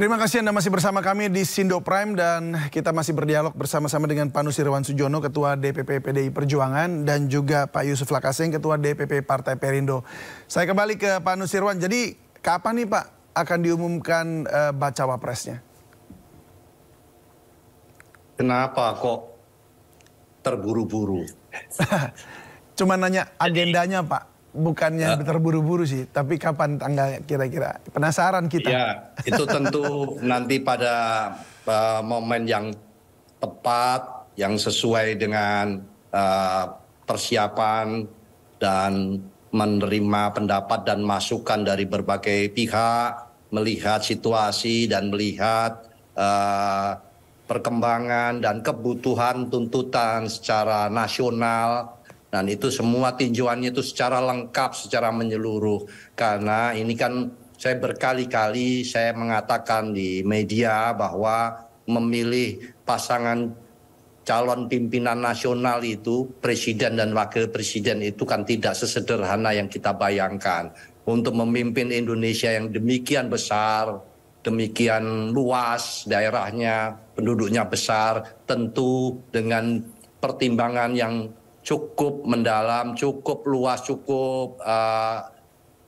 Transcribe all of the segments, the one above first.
Terima kasih Anda masih bersama kami di Sindo Prime dan kita masih berdialog bersama-sama dengan Pak Nusirwan Sujono, Ketua DPP PDI Perjuangan dan juga Pak Yusuf Lakaseng, Ketua DPP Partai Perindo. Saya kembali ke Pak Nusirwan. jadi kapan nih Pak akan diumumkan uh, baca wapresnya? Kenapa kok terburu-buru? Cuma nanya agendanya Pak bukannya uh, terburu-buru sih, tapi kapan tanggal kira-kira? Penasaran kita. Ya, itu tentu nanti pada uh, momen yang tepat, yang sesuai dengan uh, persiapan dan menerima pendapat dan masukan dari berbagai pihak, melihat situasi dan melihat uh, perkembangan dan kebutuhan tuntutan secara nasional dan itu semua tinjauannya itu secara lengkap, secara menyeluruh. Karena ini kan saya berkali-kali saya mengatakan di media bahwa memilih pasangan calon pimpinan nasional itu presiden dan wakil presiden itu kan tidak sesederhana yang kita bayangkan. Untuk memimpin Indonesia yang demikian besar, demikian luas daerahnya, penduduknya besar, tentu dengan pertimbangan yang cukup mendalam, cukup luas, cukup uh,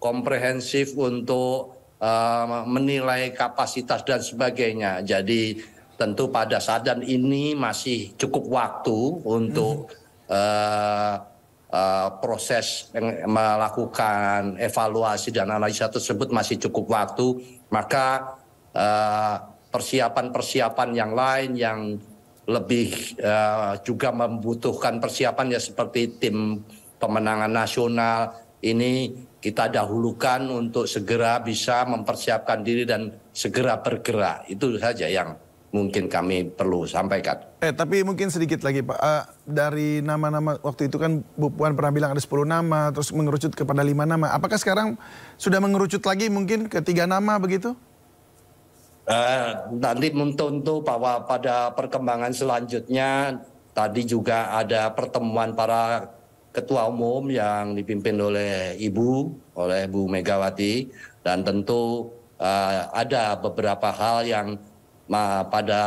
komprehensif untuk uh, menilai kapasitas dan sebagainya. Jadi tentu pada saat dan ini masih cukup waktu untuk hmm. uh, uh, proses melakukan evaluasi dan analisa tersebut masih cukup waktu. Maka persiapan-persiapan uh, yang lain yang lebih uh, juga membutuhkan persiapan ya seperti tim pemenangan nasional ini kita dahulukan untuk segera bisa mempersiapkan diri dan segera bergerak itu saja yang mungkin kami perlu sampaikan. Eh tapi mungkin sedikit lagi Pak uh, dari nama-nama waktu itu kan Bu Puan pernah bilang ada 10 nama terus mengerucut kepada lima nama. Apakah sekarang sudah mengerucut lagi mungkin ke tiga nama begitu? Uh, nanti menuntut bahwa pada perkembangan selanjutnya tadi juga ada pertemuan para ketua umum yang dipimpin oleh Ibu, oleh Bu Megawati dan tentu uh, ada beberapa hal yang uh, pada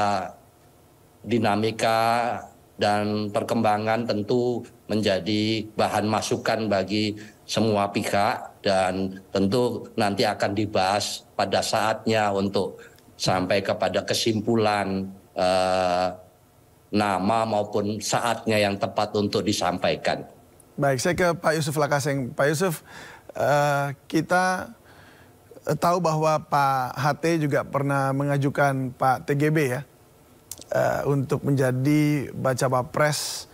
dinamika dan perkembangan tentu menjadi bahan masukan bagi semua pihak dan tentu nanti akan dibahas pada saatnya untuk sampai kepada kesimpulan eh, nama maupun saatnya yang tepat untuk disampaikan. Baik, saya ke Pak Yusuf Lakaseng. Pak Yusuf, eh, kita tahu bahwa Pak HT juga pernah mengajukan Pak TGB ya eh, untuk menjadi baca Pres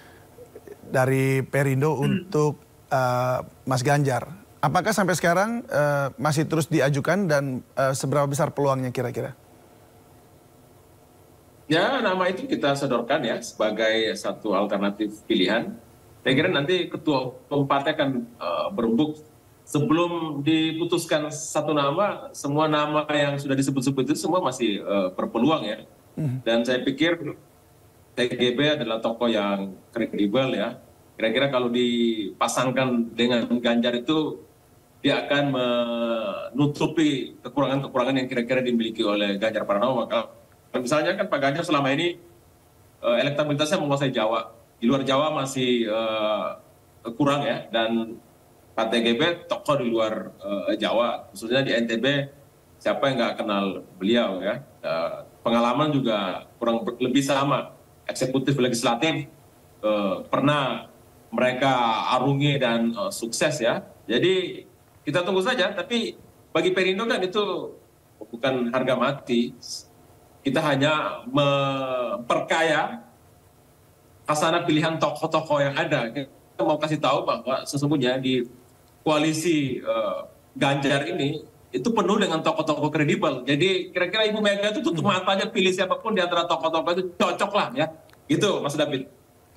dari Perindo hmm. untuk eh, Mas Ganjar. Apakah sampai sekarang uh, masih terus diajukan dan uh, seberapa besar peluangnya kira-kira? Ya, nama itu kita sedorkan ya sebagai satu alternatif pilihan. Saya kira nanti ketua umum partai akan uh, berembuk sebelum diputuskan satu nama, semua nama yang sudah disebut-sebut itu semua masih uh, berpeluang ya. Hmm. Dan saya pikir TGB adalah tokoh yang kredibel ya. Kira-kira kalau dipasangkan dengan Ganjar itu dia akan menutupi kekurangan-kekurangan yang kira-kira dimiliki oleh Ganjar Pranowo maka misalnya kan Pak Ganjar selama ini uh, elektabilitasnya menguasai Jawa. Di luar Jawa masih uh, kurang ya dan Partai GB tokoh di luar uh, Jawa, khususnya di NTB siapa yang nggak kenal beliau ya. Uh, pengalaman juga kurang lebih sama eksekutif legislatif uh, pernah mereka arungi dan uh, sukses ya. Jadi kita tunggu saja tapi bagi Perindo kan itu bukan harga mati kita hanya memperkaya kasana pilihan tokoh-tokoh yang ada. Kita mau kasih tahu bahwa sesungguhnya di koalisi uh, Ganjar ini itu penuh dengan tokoh-tokoh kredibel. Jadi kira-kira Ibu Mega itu tutup hmm. matanya pilih siapapun di antara tokoh-tokoh itu cocok lah ya. Gitu Mas David.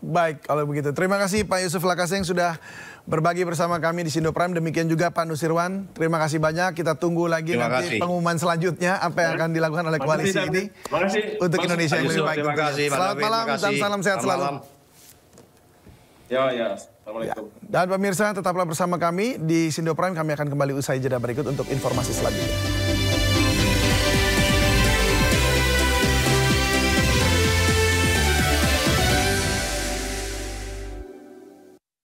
Baik, kalau begitu. Terima kasih Pak Yusuf Lakaseng sudah berbagi bersama kami di Sindo Prime. Demikian juga Pak Nusirwan. Terima kasih banyak. Kita tunggu lagi terima nanti kasih. pengumuman selanjutnya apa yang akan dilakukan oleh koalisi ini kasih. untuk Mas, Indonesia yang lebih baik. Terima kasih, Selamat malam dan salam sehat selalu. Ya, ya. Assalamualaikum. Ya. Dan pemirsa tetaplah bersama kami di Sindo Prime. Kami akan kembali usai jeda berikut untuk informasi selanjutnya.